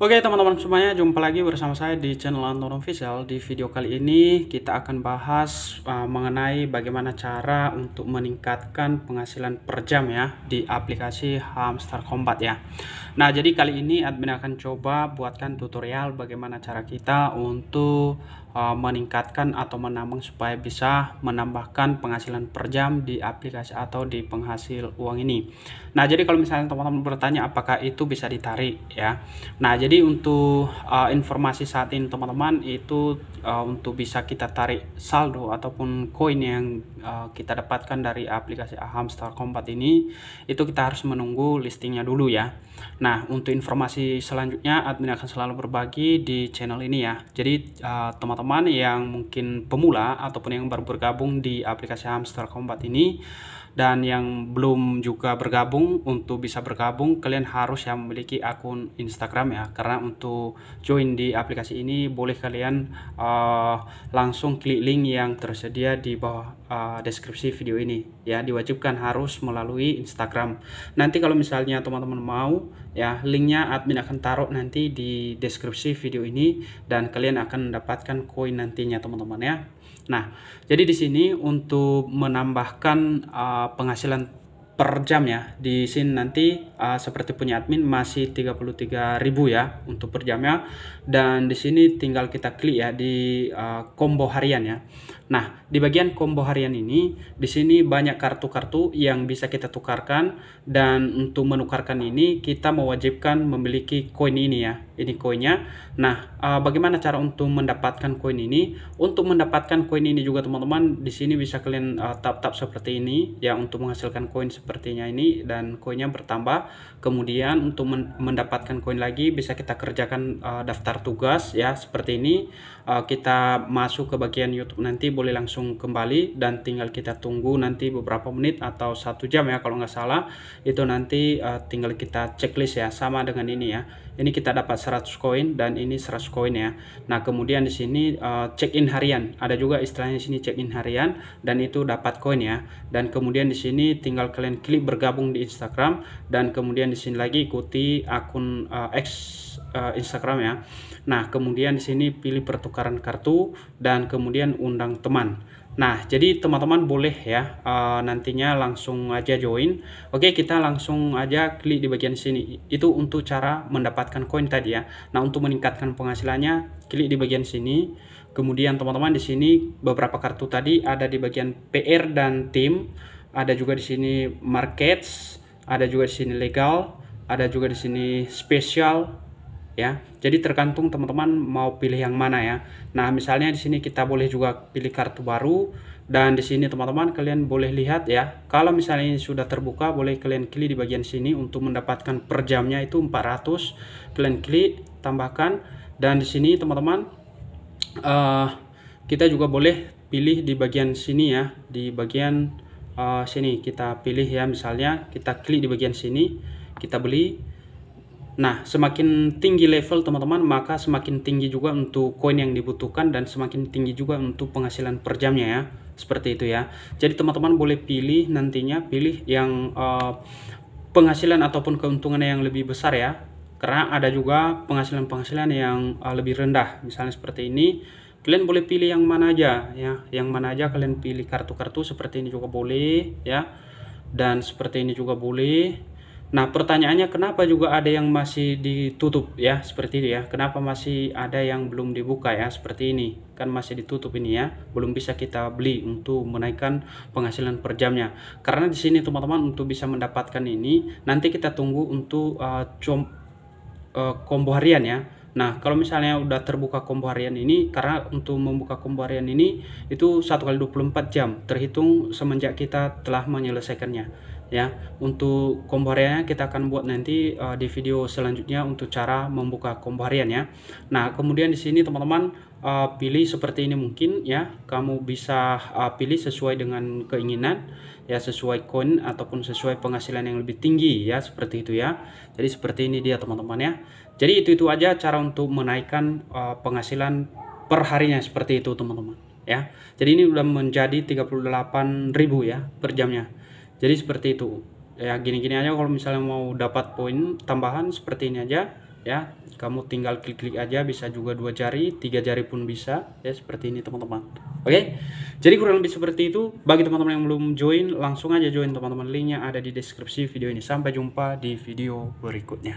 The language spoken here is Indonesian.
Oke teman-teman semuanya, jumpa lagi bersama saya di channel Anton Official. Di video kali ini kita akan bahas uh, mengenai bagaimana cara untuk meningkatkan penghasilan per jam ya di aplikasi Hamster Combat ya. Nah jadi kali ini admin akan coba buatkan tutorial bagaimana cara kita untuk uh, meningkatkan atau menambang supaya bisa menambahkan penghasilan per jam di aplikasi atau di penghasil uang ini. Nah jadi kalau misalnya teman-teman bertanya apakah itu bisa ditarik ya. Nah jadi jadi untuk uh, informasi saat ini teman-teman itu uh, untuk bisa kita tarik saldo ataupun koin yang uh, kita dapatkan dari aplikasi Aham Star Combat ini itu kita harus menunggu listingnya dulu ya. Nah untuk informasi selanjutnya admin akan selalu berbagi di channel ini ya. Jadi uh, teman-teman uh, yang mungkin pemula ataupun yang baru bergabung di aplikasi Aham Star Combat ini dan yang belum juga bergabung untuk bisa bergabung kalian harus yang memiliki akun Instagram ya karena untuk join di aplikasi ini boleh kalian uh, langsung klik link yang tersedia di bawah uh, deskripsi video ini ya diwajibkan harus melalui Instagram nanti kalau misalnya teman-teman mau ya linknya admin akan taruh nanti di deskripsi video ini dan kalian akan mendapatkan koin nantinya teman-teman ya Nah, jadi di sini untuk menambahkan uh, penghasilan per jam ya, di sini nanti uh, seperti punya admin masih 33.000 ya untuk per jamnya dan di sini tinggal kita klik ya di uh, combo harian ya. Nah, di bagian combo harian ini, di sini banyak kartu-kartu yang bisa kita tukarkan dan untuk menukarkan ini kita mewajibkan memiliki koin ini ya. Ini koinnya. Nah, eh, bagaimana cara untuk mendapatkan koin ini? Untuk mendapatkan koin ini juga teman-teman, di sini bisa kalian eh, tap-tap seperti ini ya untuk menghasilkan koin sepertinya ini dan koinnya bertambah. Kemudian untuk mendapatkan koin lagi bisa kita kerjakan eh, daftar tugas ya seperti ini. kita masuk ke bagian YouTube nanti boleh langsung kembali dan tinggal kita tunggu nanti beberapa menit atau satu jam ya kalau nggak salah itu nanti uh, tinggal kita checklist ya sama dengan ini ya ini kita dapat 100 koin dan ini 100 koin ya nah kemudian di sini uh, eh, check in harian ada juga istilahnya di sini check in harian dan itu dapat koin ya dan kemudian di sini tinggal kalian klik bergabung di Instagram dan kemudian di sini lagi ikuti akun uh, X uh, Instagram ya nah kemudian di sini pilih pertukaran kartu dan kemudian undang teman Nah, jadi teman-teman boleh ya uh, nantinya langsung aja join. Oke, kita langsung aja klik di bagian sini. Itu untuk cara mendapatkan koin tadi ya. Nah, untuk meningkatkan penghasilannya, klik di bagian sini. Kemudian teman-teman di sini beberapa kartu tadi ada di bagian PR dan tim, ada juga di sini markets, ada juga di sini legal, ada juga di sini special ya. Jadi tergantung teman-teman mau pilih yang mana ya. Nah, misalnya di sini kita boleh juga pilih kartu baru dan di sini teman-teman kalian boleh lihat ya. Kalau misalnya ini sudah terbuka, boleh kalian klik di bagian sini untuk mendapatkan per jamnya itu 400. Kalian klik tambahkan dan di sini teman-teman uh, kita juga boleh pilih di bagian sini ya, di bagian uh, sini kita pilih ya misalnya kita klik di bagian sini kita beli Nah, semakin tinggi level teman-teman, maka semakin tinggi juga untuk koin yang dibutuhkan dan semakin tinggi juga untuk penghasilan per jamnya ya. Seperti itu ya. Jadi teman-teman boleh pilih nantinya pilih yang uh, penghasilan ataupun keuntungan yang lebih besar ya. Karena ada juga penghasilan-penghasilan yang uh, lebih rendah, misalnya seperti ini. Kalian boleh pilih yang mana aja ya, yang mana aja kalian pilih kartu-kartu seperti ini juga boleh ya. Dan seperti ini juga boleh Nah, pertanyaannya kenapa juga ada yang masih ditutup ya seperti ini ya? Kenapa masih ada yang belum dibuka ya seperti ini? Kan masih ditutup ini ya, belum bisa kita beli untuk menaikkan penghasilan per jamnya. Karena di sini teman-teman untuk bisa mendapatkan ini nanti kita tunggu untuk uh, com uh, eh, combo harian ya Nah, kalau misalnya udah terbuka kombo harian ini, karena untuk membuka kombo harian ini itu 1 kali 24 jam, terhitung semenjak kita telah menyelesaikannya. Ya, untuk kombo harian kita akan buat nanti uh, di video selanjutnya untuk cara membuka kombo harian ya. Nah, kemudian di sini teman-teman uh, pilih seperti ini mungkin ya kamu bisa uh, pilih sesuai dengan keinginan ya sesuai koin ataupun sesuai penghasilan yang lebih tinggi ya seperti itu ya jadi seperti ini dia teman-teman ya jadi itu itu aja cara untuk menaikkan uh, penghasilan harinya seperti itu teman-teman ya jadi ini udah menjadi 38.000 ya per jamnya jadi seperti itu ya gini-gini aja kalau misalnya mau dapat poin tambahan seperti ini aja ya kamu tinggal klik-klik aja bisa juga dua jari tiga jari pun bisa ya seperti ini teman-teman oke jadi kurang lebih seperti itu bagi teman-teman yang belum join langsung aja join teman-teman linknya ada di deskripsi video ini sampai jumpa di video berikutnya